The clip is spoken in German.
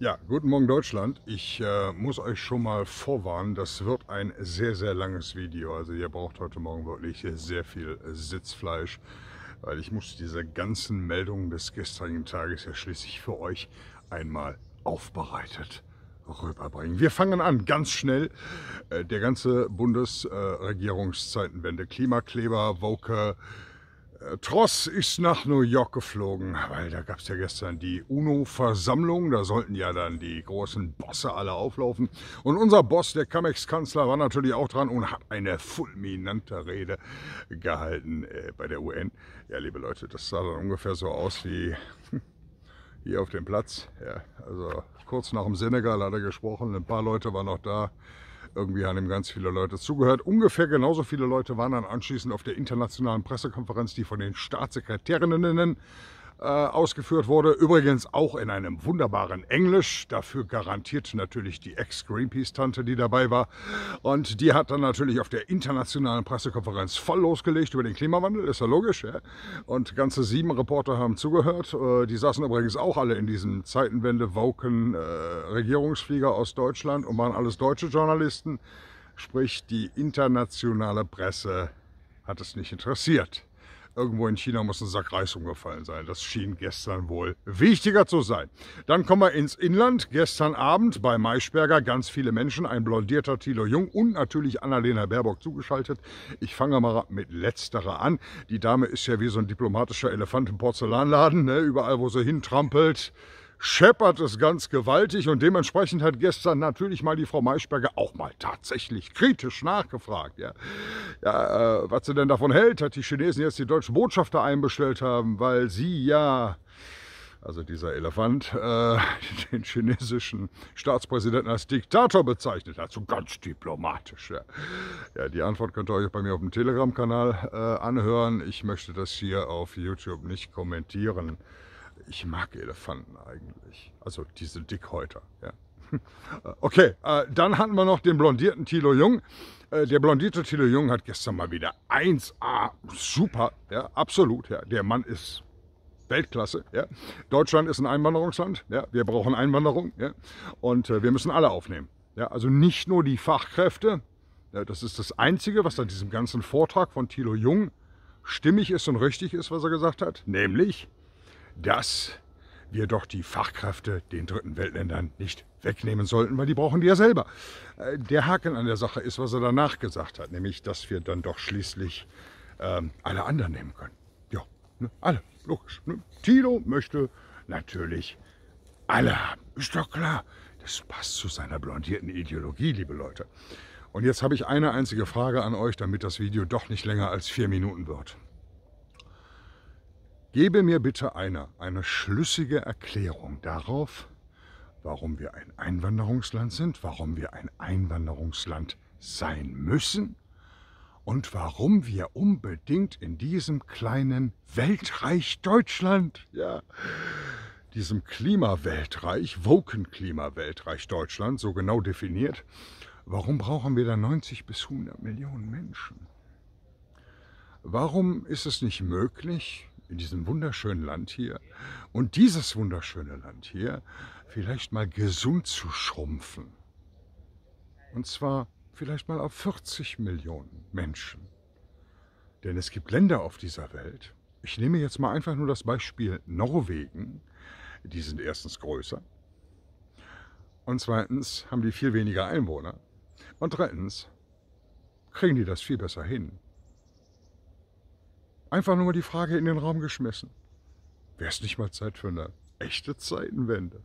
Ja, guten Morgen Deutschland. Ich äh, muss euch schon mal vorwarnen, das wird ein sehr, sehr langes Video. Also ihr braucht heute Morgen wirklich sehr viel Sitzfleisch, weil ich muss diese ganzen Meldungen des gestrigen Tages ja schließlich für euch einmal aufbereitet rüberbringen. Wir fangen an, ganz schnell. Äh, der ganze Bundesregierungszeitenwende, äh, Klimakleber, Woke, äh, Tross ist nach New York geflogen, weil da gab es ja gestern die UNO-Versammlung. Da sollten ja dann die großen Bosse alle auflaufen. Und unser Boss, der Camex-Kanzler, war natürlich auch dran und hat eine fulminante Rede gehalten äh, bei der UN. Ja, liebe Leute, das sah dann ungefähr so aus wie hier auf dem Platz. Ja, also kurz nach dem Senegal hat er gesprochen, ein paar Leute waren noch da. Irgendwie haben ihm ganz viele Leute zugehört. Ungefähr genauso viele Leute waren dann anschließend auf der internationalen Pressekonferenz, die von den Staatssekretärinnen äh, ausgeführt wurde. Übrigens auch in einem wunderbaren Englisch. Dafür garantiert natürlich die Ex-Greenpeace-Tante, die dabei war. Und die hat dann natürlich auf der internationalen Pressekonferenz voll losgelegt über den Klimawandel. Ist ja logisch. Ja? Und ganze sieben Reporter haben zugehört. Äh, die saßen übrigens auch alle in diesen Zeitenwende-Woken äh, Regierungsflieger aus Deutschland und waren alles deutsche Journalisten. Sprich, die internationale Presse hat es nicht interessiert. Irgendwo in China muss ein Sack Reis umgefallen sein. Das schien gestern wohl wichtiger zu sein. Dann kommen wir ins Inland. Gestern Abend bei Maischberger ganz viele Menschen, ein blondierter Thilo Jung und natürlich Annalena Baerbock zugeschaltet. Ich fange mal mit letzterer an. Die Dame ist ja wie so ein diplomatischer Elefant im Porzellanladen, ne? überall wo sie hintrampelt scheppert es ganz gewaltig und dementsprechend hat gestern natürlich mal die Frau Maischberger auch mal tatsächlich kritisch nachgefragt. Ja, ja äh, was sie denn davon hält, hat die Chinesen jetzt die deutschen Botschafter einbestellt haben, weil sie ja also dieser Elefant, äh, den chinesischen Staatspräsidenten als Diktator bezeichnet hat. So ganz diplomatisch. Ja. ja die Antwort könnt ihr euch bei mir auf dem Telegram-Kanal äh, anhören. Ich möchte das hier auf YouTube nicht kommentieren ich mag Elefanten eigentlich. Also diese Dickhäuter. Ja. Okay, äh, dann hatten wir noch den blondierten Thilo Jung. Äh, der blondierte Thilo Jung hat gestern mal wieder 1A. Ah, super, ja, absolut. Ja. Der Mann ist Weltklasse. Ja. Deutschland ist ein Einwanderungsland. Ja. Wir brauchen Einwanderung. Ja. Und äh, wir müssen alle aufnehmen. Ja. Also nicht nur die Fachkräfte. Ja, das ist das Einzige, was an diesem ganzen Vortrag von Thilo Jung stimmig ist und richtig ist, was er gesagt hat. Nämlich, dass wir doch die Fachkräfte den dritten Weltländern nicht wegnehmen sollten, weil die brauchen die ja selber. Äh, der Haken an der Sache ist, was er danach gesagt hat, nämlich, dass wir dann doch schließlich ähm, alle anderen nehmen können. Ja, ne? alle, logisch. Ne? Tilo möchte natürlich alle haben. Ist doch klar. Das passt zu seiner blondierten Ideologie, liebe Leute. Und jetzt habe ich eine einzige Frage an euch, damit das Video doch nicht länger als vier Minuten wird. Gebe mir bitte eine, eine schlüssige Erklärung darauf, warum wir ein Einwanderungsland sind, warum wir ein Einwanderungsland sein müssen und warum wir unbedingt in diesem kleinen Weltreich Deutschland, ja, diesem Klimaweltreich, Woken-Klimaweltreich Deutschland, so genau definiert, warum brauchen wir da 90 bis 100 Millionen Menschen? Warum ist es nicht möglich, in diesem wunderschönen Land hier und dieses wunderschöne Land hier vielleicht mal gesund zu schrumpfen. Und zwar vielleicht mal auf 40 Millionen Menschen. Denn es gibt Länder auf dieser Welt, ich nehme jetzt mal einfach nur das Beispiel Norwegen, die sind erstens größer und zweitens haben die viel weniger Einwohner und drittens kriegen die das viel besser hin Einfach nur mal die Frage in den Raum geschmissen. Wäre es nicht mal Zeit für eine echte Zeitenwende?